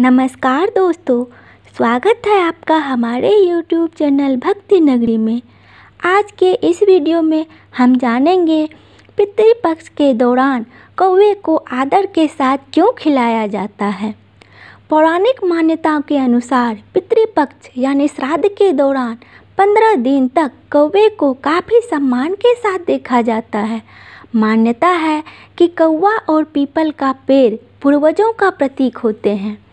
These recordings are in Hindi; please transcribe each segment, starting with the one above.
नमस्कार दोस्तों स्वागत है आपका हमारे YouTube चैनल भक्ति नगरी में आज के इस वीडियो में हम जानेंगे पितृपक्ष के दौरान कौवे को आदर के साथ क्यों खिलाया जाता है पौराणिक मान्यताओं के अनुसार पितृपक्ष यानी श्राद्ध के दौरान पंद्रह दिन तक कौवे को काफ़ी सम्मान के साथ देखा जाता है मान्यता है कि कौवा और पीपल का पेड़ पूर्वजों का प्रतीक होते हैं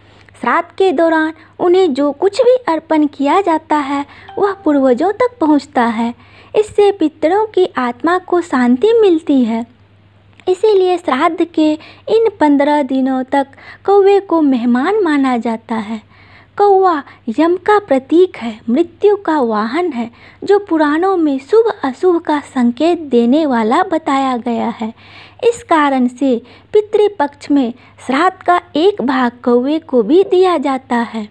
श्राद्ध के दौरान उन्हें जो कुछ भी अर्पण किया जाता है वह पूर्वजों तक पहुंचता है इससे पितरों की आत्मा को शांति मिलती है इसीलिए श्राद्ध के इन पंद्रह दिनों तक कौवे को मेहमान माना जाता है कौआ यम का प्रतीक है मृत्यु का वाहन है जो पुराणों में शुभ अशुभ का संकेत देने वाला बताया गया है इस कारण से पितृपक्ष में श्राद्ध का एक भाग कौवे को भी दिया जाता है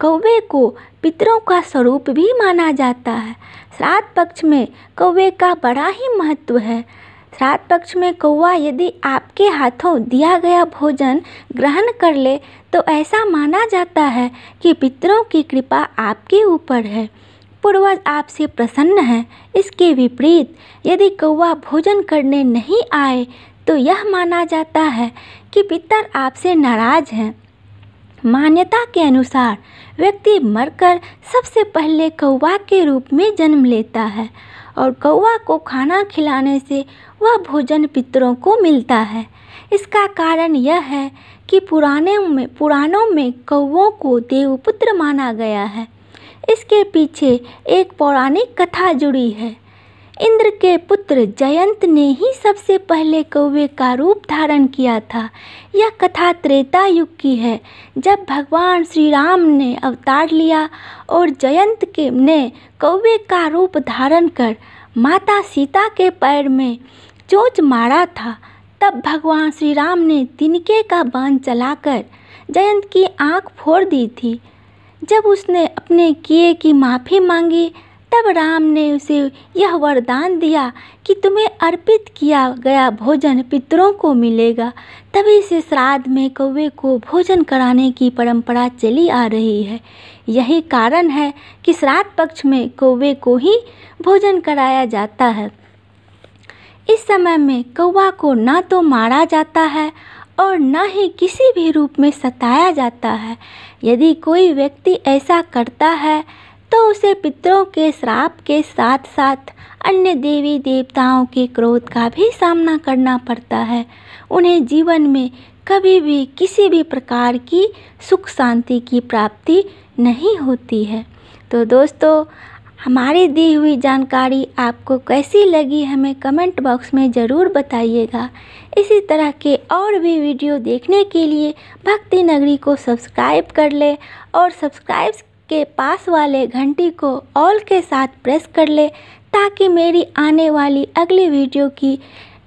कौवे को पितरों का स्वरूप भी माना जाता है श्राद्ध पक्ष में कौवे का बड़ा ही महत्व है श्राद्ध पक्ष में कौवा यदि आपके हाथों दिया गया भोजन ग्रहण कर ले तो ऐसा माना जाता है कि पितरों की कृपा आपके ऊपर है पूर्वज आपसे प्रसन्न है इसके विपरीत यदि कौवा भोजन करने नहीं आए तो यह माना जाता है कि पितर आपसे नाराज हैं मान्यता के अनुसार व्यक्ति मरकर सबसे पहले कौवा के रूप में जन्म लेता है और कौवा को खाना खिलाने से वह भोजन पितरों को मिलता है इसका कारण यह है कि पुराने में पुराणों में कौवों को देवपुत्र माना गया है इसके पीछे एक पौराणिक कथा जुड़ी है इंद्र के पुत्र जयंत ने ही सबसे पहले कौवे का रूप धारण किया था यह कथा त्रेता युग की है जब भगवान श्री राम ने अवतार लिया और जयंत के ने कौवे का रूप धारण कर माता सीता के पैर में चोच मारा था तब भगवान श्री राम ने तिनके का बांध चलाकर जयंत की आंख फोड़ दी थी जब उसने अपने किए की माफ़ी मांगी तब राम ने उसे यह वरदान दिया कि तुम्हें अर्पित किया गया भोजन पितरों को मिलेगा तभी से श्राद्ध में कौवे को भोजन कराने की परंपरा चली आ रही है यही कारण है कि श्राद्ध पक्ष में कौवे को ही भोजन कराया जाता है इस समय में कौवा को ना तो मारा जाता है और न ही किसी भी रूप में सताया जाता है यदि कोई व्यक्ति ऐसा करता है तो उसे पितरों के श्राप के साथ साथ अन्य देवी देवताओं के क्रोध का भी सामना करना पड़ता है उन्हें जीवन में कभी भी किसी भी प्रकार की सुख शांति की प्राप्ति नहीं होती है तो दोस्तों हमारी दी हुई जानकारी आपको कैसी लगी हमें कमेंट बॉक्स में ज़रूर बताइएगा इसी तरह के और भी वीडियो देखने के लिए भक्ति नगरी को सब्सक्राइब कर लें और सब्सक्राइब्स के पास वाले घंटी को ऑल के साथ प्रेस कर लें ताकि मेरी आने वाली अगली वीडियो की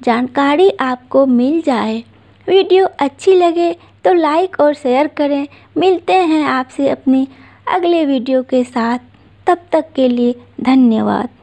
जानकारी आपको मिल जाए वीडियो अच्छी लगे तो लाइक और शेयर करें मिलते हैं आपसे अपनी अगले वीडियो के साथ तब तक के लिए धन्यवाद